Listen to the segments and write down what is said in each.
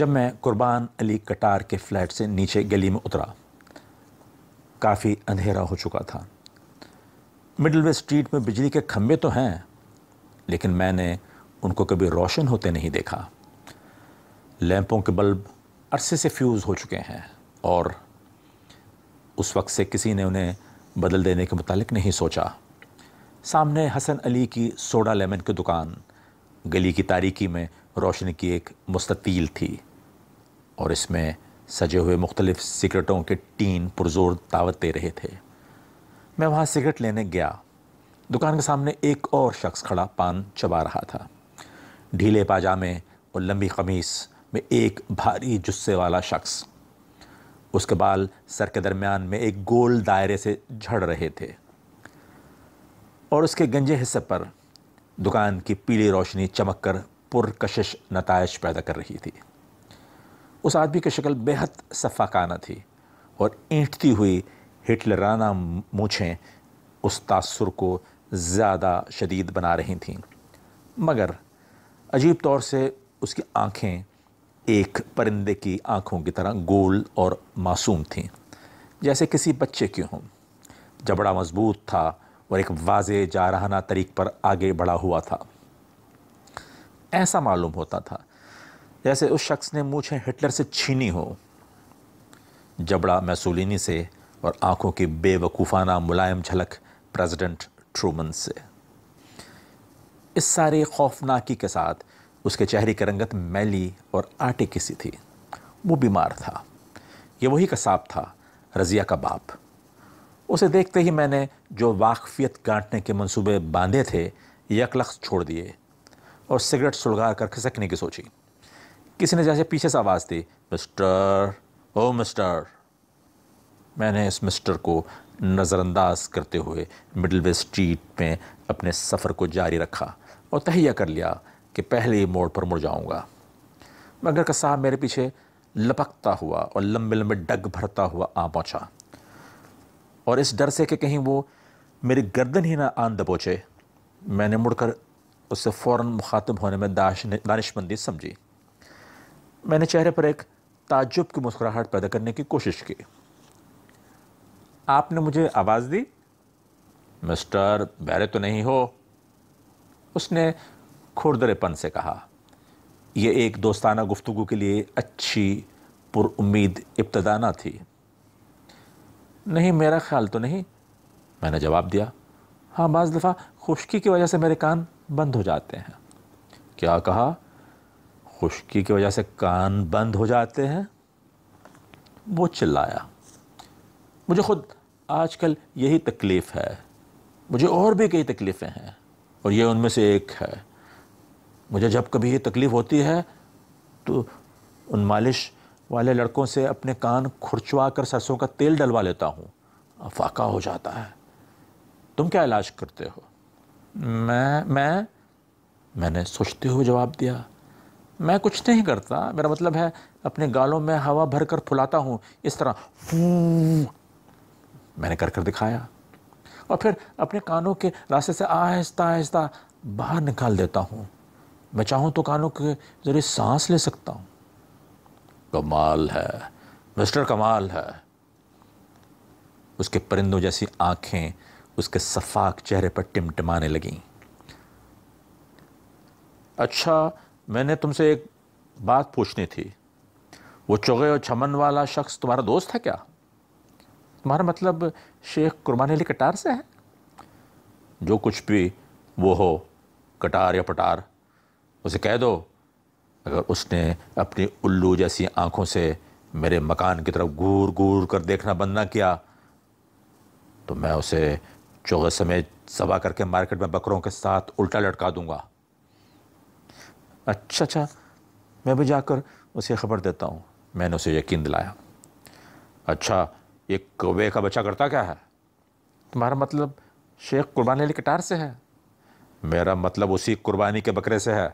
जब मैं कुर्बान अली कटार के फ्लैट से नीचे गली में उतरा काफ़ी अंधेरा हो चुका था मिडल वे स्ट्रीट में बिजली के खम्भे तो हैं लेकिन मैंने उनको कभी रोशन होते नहीं देखा लैंपों के बल्ब अरसे से फ्यूज़ हो चुके हैं और उस वक्त से किसी ने उन्हें बदल देने के मुतालिक नहीं सोचा सामने हसन अली की सोडा लेमन की दुकान गली की तारीकी में रोशनी की एक मुस्तील थी और इसमें सजे हुए मुख्तलिफ सिगरेटों के टीन पुरजोर दावत दे रहे थे मैं वहाँ सिगरेट लेने गया दुकान के सामने एक और शख्स खड़ा पान चबा रहा था ढीले पाजामे और लंबी कमीज में एक भारी जुस्से वाला शख्स उसके बाल सर के दरमियान में एक गोल दायरे से झड़ रहे थे और उसके गंजे हिस्से पर दुकान की पीली रोशनी चमक कर पुरकशिश नतज पैदा कर रही थी उस आदमी की शक्ल बेहद सफ़ाकाना थी और ईंटती हुई हिटलराना मूछें उस तासुर को ज़्यादा शदीद बना रही थीं मगर अजीब तौर से उसकी आँखें एक परिंदे की आँखों की तरह गोल और मासूम थीं जैसे किसी बच्चे की हों जबड़ा मजबूत था और एक वाज जारहाना तरीक पर आगे बढ़ा हुआ था ऐसा मालूम होता था जैसे उस शख्स ने मूछें हिटलर से छीनी हो जबड़ा मैसूलिनी से और आंखों की बेवकूफ़ाना मुलायम झलक प्रेसिडेंट ट्रूमन से इस सारे खौफनाकी के साथ उसके चेहरे की रंगत मैली और आटे की सी थी वो बीमार था ये वही कसाब था रज़िया का बाप उसे देखते ही मैंने जो वाकफियत काटने के मंसूबे बांधे थे यकलख छोड़ दिए और सिगरेट सुलगा कर खिसकने की सोची किसी ने जैसे पीछे से आवाज़ दी मिस्टर ओ मिस्टर मैंने इस मिस्टर को नज़रअंदाज करते हुए मिडल वे स्ट्रीट में अपने सफ़र को जारी रखा और तहिया कर लिया कि पहले ही मोड़ पर मुड़ जाऊँगा मगर का साहब मेरे पीछे लपकता हुआ और लंबे लंबे डग भरता हुआ आ पहुँचा और इस डर से कि कहीं वो मेरी गर्दन ही ना आन दबोचे मैंने मुड़कर उससे फ़ौर मुखातब होने में दानशमंदी समझी मैंने चेहरे पर एक ताजुब की मुस्कुराहट पैदा करने की कोशिश की आपने मुझे आवाज़ दी मिस्टर बहरे तो नहीं हो उसने खुरदरेपन से कहा यह एक दोस्ताना गुफ्तु के लिए अच्छी पुरुद इब्तदाना थी नहीं मेरा ख्याल तो नहीं मैंने जवाब दिया हाँ बाज़ दफ़ा खुशकी की वजह से मेरे कान बंद हो जाते हैं क्या कहा खुशकी की वजह से कान बंद हो जाते हैं वो चिल्लाया मुझे ख़ुद आजकल यही तकलीफ़ है मुझे और भी कई तकलीफ़ें हैं और ये उनमें से एक है मुझे जब कभी ये तकलीफ़ होती है तो उन मालिश वाले लड़कों से अपने कान खुरचवा कर सरसों का तेल डलवा लेता हूँ फाका हो जाता है तुम क्या इलाज करते हो मैं मैं मैंने सोचते हुए जवाब दिया मैं कुछ नहीं करता मेरा मतलब है अपने गालों में हवा भर कर फुलाता हूँ इस तरह मैंने कर कर दिखाया और फिर अपने कानों के रास्ते से आहिस्ता आहिस्ता बाहर निकाल देता हूँ मैं चाहूँ तो कानों के ज़रिए सांस ले सकता हूँ कमाल है मिस्टर कमाल है उसके परिंदों जैसी आँखें उसके सफाक चेहरे पर टिमटिमाने लगी अच्छा मैंने तुमसे एक बात पूछनी थी वो चौगे और छमन वाला शख्स तुम्हारा दोस्त है क्या तुम्हारा मतलब शेख कुरबान अली कटार से है जो कुछ भी वो हो कटार या पटार उसे कह दो अगर उसने अपनी उल्लू जैसी आंखों से मेरे मकान की तरफ घूर घूर कर देखना बंद ना किया तो मैं उसे चोगे समय सवा करके मार्केट में बकरों के साथ उल्टा लटका दूंगा अच्छा अच्छा मैं भी जाकर उसे खबर देता हूँ मैंने उसे यकीन दिलाया अच्छा ये कौवे का बच्चा करता क्या है तुम्हारा मतलब शेख कुर्बानी अली कटार से है मेरा मतलब उसी कुर्बानी के बकरे से है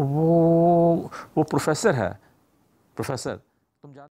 वो वो प्रोफेसर है प्रोफेसर तुम जा